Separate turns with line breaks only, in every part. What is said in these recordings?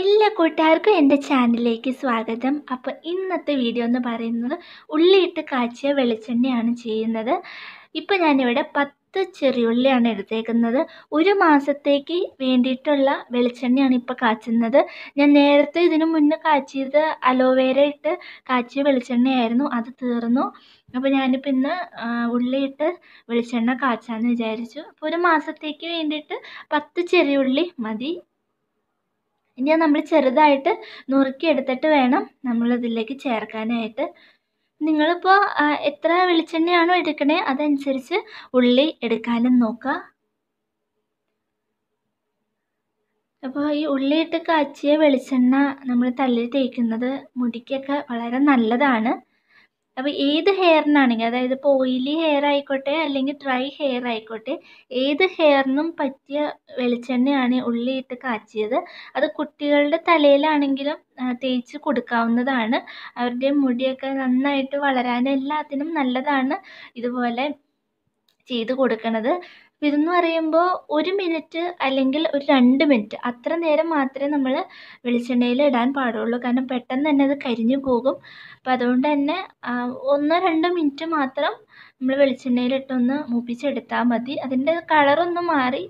എല്ലാ കൂട്ടുകാർക്കും എൻ്റെ ചാനലിലേക്ക് സ്വാഗതം അപ്പോൾ ഇന്നത്തെ വീഡിയോ എന്ന് പറയുന്നത് ഉള്ളിയിട്ട് കാച്ചിയ വെളിച്ചെണ്ണയാണ് ചെയ്യുന്നത് ഇപ്പോൾ ഞാനിവിടെ പത്ത് ചെറിയുള്ളിയാണ് എടുത്തേക്കുന്നത് ഒരു മാസത്തേക്ക് വേണ്ടിയിട്ടുള്ള വെളിച്ചെണ്ണയാണ് ഇപ്പോൾ കാച്ചുന്നത് ഞാൻ നേരത്തെ ഇതിനു മുന്നേ കാച്ചിയത് അലോവേര ഇട്ട് കാച്ചിയ വെളിച്ചെണ്ണയായിരുന്നു അത് തീർന്നു അപ്പോൾ ഞാനിപ്പോൾ ഇന്ന് ഉള്ളിയിട്ട് വെളിച്ചെണ്ണ കാച്ചാന്ന് വിചാരിച്ചു അപ്പോൾ ഒരു മാസത്തേക്ക് വേണ്ടിയിട്ട് പത്ത് ചെറിയുള്ളി മതി ഇനി നമ്മൾ ചെറുതായിട്ട് നുറുക്കിയെടുത്തിട്ട് വേണം നമ്മളിതിലേക്ക് ചേർക്കാനായിട്ട് നിങ്ങളിപ്പോൾ എത്ര വെളിച്ചെണ്ണയാണോ എടുക്കണേ അതനുസരിച്ച് ഉള്ളി എടുക്കാനും നോക്കുക അപ്പോൾ ഈ ഉള്ളിയിട്ട് കാച്ചിയ വെളിച്ചെണ്ണ നമ്മൾ തല്ലിൽ തേക്കുന്നത് മുടിക്കൊക്കെ വളരെ നല്ലതാണ് അപ്പോൾ ഏത് ഹെയറിനാണെങ്കിൽ അതായത് ഇപ്പോൾ ഓയിലി ഹെയർ ആയിക്കോട്ടെ അല്ലെങ്കിൽ ഡ്രൈ ഹെയർ ആയിക്കോട്ടെ ഏത് ഹെയറിനും പറ്റിയ വെളിച്ചെണ്ണയാണ് ഉള്ളിയിട്ട് കാച്ചിയത് അത് കുട്ടികളുടെ തലയിലാണെങ്കിലും തേച്ച് കൊടുക്കാവുന്നതാണ് അവരുടെ മുടിയൊക്കെ നന്നായിട്ട് വളരാൻ എല്ലാത്തിനും നല്ലതാണ് ഇതുപോലെ ചെയ്ത് കൊടുക്കണത് ഇതെന്ന് പറയുമ്പോൾ ഒരു മിനിറ്റ് അല്ലെങ്കിൽ ഒരു രണ്ട് മിനിറ്റ് അത്ര നേരം മാത്രമേ നമ്മൾ വെളിച്ചെണ്ണയിൽ ഇടാൻ പാടുള്ളൂ കാരണം പെട്ടെന്ന് തന്നെ അത് കരിഞ്ഞു പോകും അപ്പോൾ അതുകൊണ്ട് തന്നെ ഒന്നോ രണ്ടോ മിനിറ്റ് മാത്രം നമ്മൾ വെളിച്ചെണ്ണയിലിട്ടൊന്ന് മൂപ്പിച്ചെടുത്താൽ മതി അതിൻ്റെ കളറൊന്ന് മാറി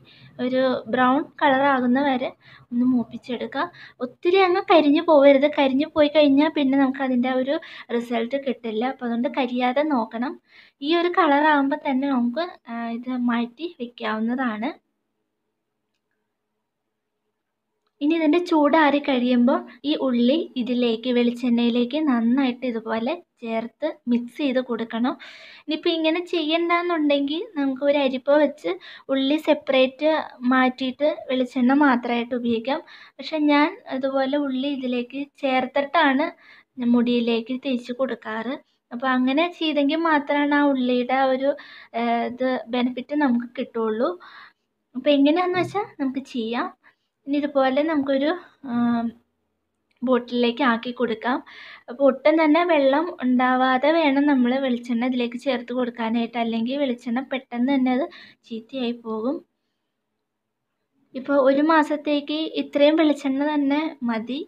ഒരു ബ്രൗൺ കളറാകുന്ന വരെ ഒന്ന് മൂപ്പിച്ചെടുക്കുക ഒത്തിരി അങ്ങ് കരിഞ്ഞു പോവരുത് കരിഞ്ഞു പോയി കഴിഞ്ഞാൽ പിന്നെ നമുക്ക് അതിൻ്റെ ഒരു റിസൾട്ട് കിട്ടില്ല അപ്പോൾ അതുകൊണ്ട് കരിയാതെ നോക്കണം ഈ ഒരു കളറാകുമ്പോൾ തന്നെ നമുക്ക് ഇത് മാറ്റി വയ്ക്കാവുന്നതാണ് ഇനി ഇതിൻ്റെ ചൂടാറി കഴിയുമ്പോൾ ഈ ഉള്ളി ഇതിലേക്ക് വെളിച്ചെണ്ണയിലേക്ക് നന്നായിട്ട് ഇതുപോലെ ചേർത്ത് മിക്സ് ചെയ്ത് കൊടുക്കണം ഇനിയിപ്പോൾ ഇങ്ങനെ ചെയ്യണ്ടെന്നുണ്ടെങ്കിൽ നമുക്ക് ഒരു അരിപ്പ വെച്ച് ഉള്ളി സെപ്പറേറ്റ് മാറ്റിയിട്ട് വെളിച്ചെണ്ണ മാത്രമായിട്ട് ഉപയോഗിക്കാം പക്ഷെ ഞാൻ അതുപോലെ ഉള്ളി ഇതിലേക്ക് ചേർത്തിട്ടാണ് മുടിയിലേക്ക് തേച്ച് കൊടുക്കാറ് അപ്പോൾ അങ്ങനെ ചെയ്തെങ്കിൽ മാത്രമാണ് ആ ഉള്ളിയുടെ ഒരു ഇത് ബെനിഫിറ്റ് നമുക്ക് കിട്ടുള്ളൂ അപ്പോൾ എങ്ങനെയാണെന്ന് വെച്ചാൽ നമുക്ക് ചെയ്യാം ഇനി ഇതുപോലെ നമുക്കൊരു ബോട്ടിലേക്ക് ആക്കി കൊടുക്കാം അപ്പോൾ ഒട്ടും തന്നെ വെള്ളം ഉണ്ടാവാതെ വേണം നമ്മൾ വെളിച്ചെണ്ണ ഇതിലേക്ക് ചേർത്ത് കൊടുക്കാനായിട്ട് അല്ലെങ്കിൽ വെളിച്ചെണ്ണ പെട്ടെന്ന് തന്നെ അത് ചീത്തയായി പോകും ഇപ്പോൾ ഒരു മാസത്തേക്ക് ഇത്രയും വെളിച്ചെണ്ണ തന്നെ മതി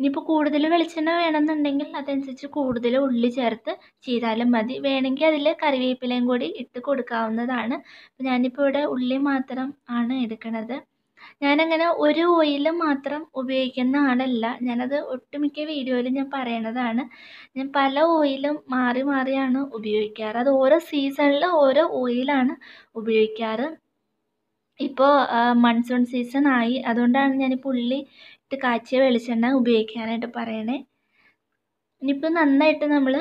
ഇനിയിപ്പോൾ കൂടുതൽ വെളിച്ചെണ്ണ വേണമെന്നുണ്ടെങ്കിൽ അതനുസരിച്ച് കൂടുതൽ ഉള്ളി ചേർത്ത് ചെയ്താലും മതി വേണമെങ്കിൽ അതിൽ കറിവേപ്പിലയും കൂടി ഇട്ട് കൊടുക്കാവുന്നതാണ് അപ്പോൾ ഞാനിപ്പോൾ ഇവിടെ ഉള്ളി മാത്രം ആണ് എടുക്കുന്നത് ഞാനങ്ങനെ ഒരു ഓയിൽ മാത്രം ഉപയോഗിക്കുന്ന ആളല്ല ഞാനത് ഒട്ടുമിക്ക വീഡിയോയിലും ഞാൻ പറയണതാണ് ഞാൻ പല ഓയിലും മാറി മാറിയാണ് ഉപയോഗിക്കാറ് അത് ഓരോ സീസണിൽ ഓരോ ഓയിലാണ് ഉപയോഗിക്കാറ് ഇപ്പോൾ മൺസൂൺ സീസൺ ആയി അതുകൊണ്ടാണ് ഞാനിപ്പോൾ ഉള്ളി ഇട്ട് കാച്ചിയ വെളിച്ചെണ്ണ ഉപയോഗിക്കാനായിട്ട് പറയണേ ഇനിയിപ്പോൾ നന്നായിട്ട് നമ്മൾ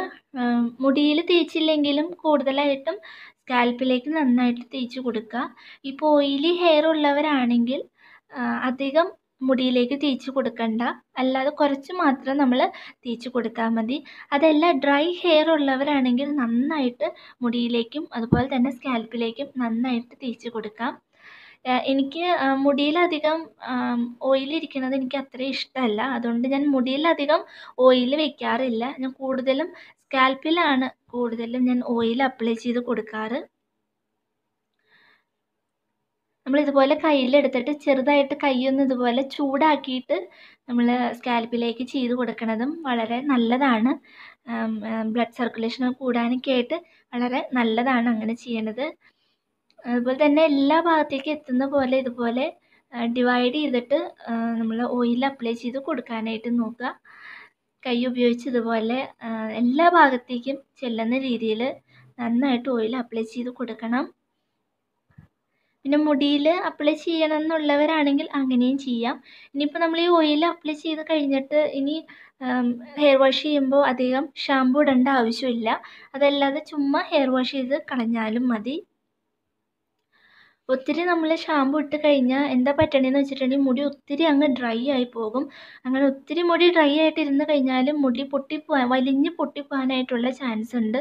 മുടിയിൽ തേച്ചില്ലെങ്കിലും കൂടുതലായിട്ടും സ്കാൽപ്പിലേക്ക് നന്നായിട്ട് തേച്ച് കൊടുക്കുക ഇപ്പോൾ ഓയിലി ഹെയർ ഉള്ളവരാണെങ്കിൽ അധികം മുടിയിലേക്ക് തേച്ച് കൊടുക്കണ്ട അല്ലാതെ കുറച്ച് മാത്രം നമ്മൾ തേച്ച് കൊടുത്താൽ മതി അതല്ല ഡ്രൈ ഹെയർ ഉള്ളവരാണെങ്കിൽ നന്നായിട്ട് മുടിയിലേക്കും അതുപോലെ തന്നെ സ്കാൽപ്പിലേക്കും നന്നായിട്ട് തേച്ച് കൊടുക്കാം എനിക്ക് മുടിയിലധികം ഓയിലിരിക്കുന്നത് എനിക്ക് അത്ര ഇഷ്ടമല്ല അതുകൊണ്ട് ഞാൻ മുടിയിലധികം ഓയിൽ വെക്കാറില്ല ഞാൻ കൂടുതലും സ്കാൽപ്പിലാണ് കൂടുതലും ഞാൻ ഓയിൽ അപ്ലൈ ചെയ്ത് കൊടുക്കാറ് നമ്മളിതുപോലെ കയ്യിലെടുത്തിട്ട് ചെറുതായിട്ട് കൈയൊന്ന് ഇതുപോലെ ചൂടാക്കിയിട്ട് നമ്മൾ സ്കാൽപ്പിലേക്ക് ചെയ്ത് കൊടുക്കുന്നതും വളരെ നല്ലതാണ് ബ്ലഡ് സർക്കുലേഷൻ കൂടാനൊക്കെ ആയിട്ട് വളരെ നല്ലതാണ് അങ്ങനെ ചെയ്യണത് അതുപോലെ തന്നെ എല്ലാ ഭാഗത്തേക്കും എത്തുന്ന പോലെ ഇതുപോലെ ഡിവൈഡ് ചെയ്തിട്ട് നമ്മൾ ഓയിൽ അപ്ലൈ ചെയ്ത് കൊടുക്കാനായിട്ട് നോക്കുക കൈ ഉപയോഗിച്ച് ഇതുപോലെ എല്ലാ ഭാഗത്തേക്കും ചെല്ലുന്ന രീതിയിൽ നന്നായിട്ട് ഓയിൽ അപ്ലൈ ചെയ്ത് കൊടുക്കണം പിന്നെ മുടിയിൽ അപ്ലൈ ചെയ്യണം എന്നുള്ളവരാണെങ്കിൽ അങ്ങനെയും ചെയ്യാം ഇനിയിപ്പോൾ നമ്മൾ ഈ ഓയിൽ അപ്ലൈ ചെയ്ത് കഴിഞ്ഞിട്ട് ഇനി ഹെയർ വാഷ് ചെയ്യുമ്പോൾ അധികം ഷാമ്പൂ ഇടേണ്ട ആവശ്യമില്ല അതല്ലാതെ ചുമ്മാ ഹെയർ വാഷ് ചെയ്ത് കളഞ്ഞാലും മതി ഒത്തിരി നമ്മൾ ഷാമ്പു ഇട്ട് കഴിഞ്ഞാൽ എന്താ പറ്റണേന്ന് വെച്ചിട്ടുണ്ടെങ്കിൽ മുടി ഒത്തിരി അങ്ങ് ഡ്രൈ ആയി പോകും അങ്ങനെ ഒത്തിരി മുടി ഡ്രൈ ആയിട്ട് ഇരുന്ന് കഴിഞ്ഞാലും മുടി പൊട്ടിപ്പോവാൻ വലിഞ്ഞ് പൊട്ടിപ്പോവാനായിട്ടുള്ള ചാൻസ് ഉണ്ട്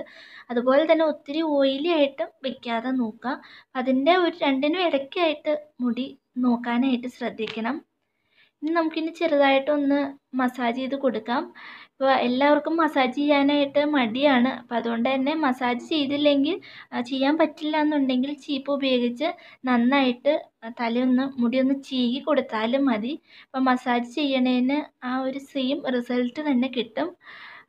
അതുപോലെ തന്നെ ഒത്തിരി ഓയിലി ആയിട്ട് വെക്കാതെ നോക്കുക അതിൻ്റെ ഒരു രണ്ടിനും ഇടയ്ക്കായിട്ട് മുടി നോക്കാനായിട്ട് ശ്രദ്ധിക്കണം ഇനി നമുക്കിനി ചെറുതായിട്ടൊന്ന് മസാജ് ചെയ്ത് കൊടുക്കാം അപ്പോൾ എല്ലാവർക്കും മസാജ് ചെയ്യാനായിട്ട് മടിയാണ് അപ്പം അതുകൊണ്ട് തന്നെ മസാജ് ചെയ്തില്ലെങ്കിൽ ചെയ്യാൻ പറ്റില്ല എന്നുണ്ടെങ്കിൽ ചീപ്പ് ഉപയോഗിച്ച് നന്നായിട്ട് തലയൊന്ന് മുടിയൊന്ന് ചീകി കൊടുത്താലും മതി അപ്പം മസാജ് ചെയ്യണേന് ആ ഒരു സെയിം റിസൾട്ട് തന്നെ കിട്ടും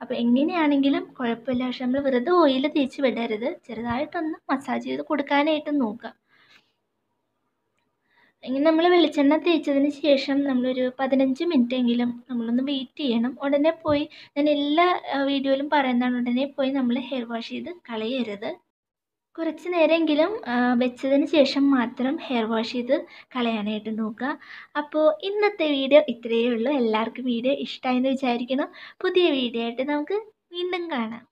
അപ്പോൾ എങ്ങനെയാണെങ്കിലും കുഴപ്പമില്ല പക്ഷെ നമ്മൾ വെറുതെ ഓയിൽ തേച്ച് വിടരുത് ചെറുതായിട്ടൊന്ന് മസാജ് ചെയ്ത് കൊടുക്കാനായിട്ട് നോക്കുക ഇനി നമ്മൾ വെളിച്ചെണ്ണ തേച്ചതിന് ശേഷം നമ്മളൊരു പതിനഞ്ച് മിനിറ്റ് എങ്കിലും നമ്മളൊന്ന് വെയിറ്റ് ചെയ്യണം ഉടനെ പോയി ഞാൻ എല്ലാ വീഡിയോയിലും പറയുന്നതാണ് ഉടനെ പോയി നമ്മൾ ഹെയർ വാഷ് ചെയ്ത് കളയരുത് കുറച്ച് നേരമെങ്കിലും വെച്ചതിന് ശേഷം മാത്രം ഹെയർ വാഷ് ചെയ്ത് കളയാനായിട്ട് നോക്കുക അപ്പോൾ ഇന്നത്തെ വീഡിയോ ഇത്രയേ ഉള്ളൂ എല്ലാവർക്കും വീഡിയോ ഇഷ്ടമായെന്ന് വിചാരിക്കണം പുതിയ വീഡിയോ ആയിട്ട് നമുക്ക് വീണ്ടും കാണാം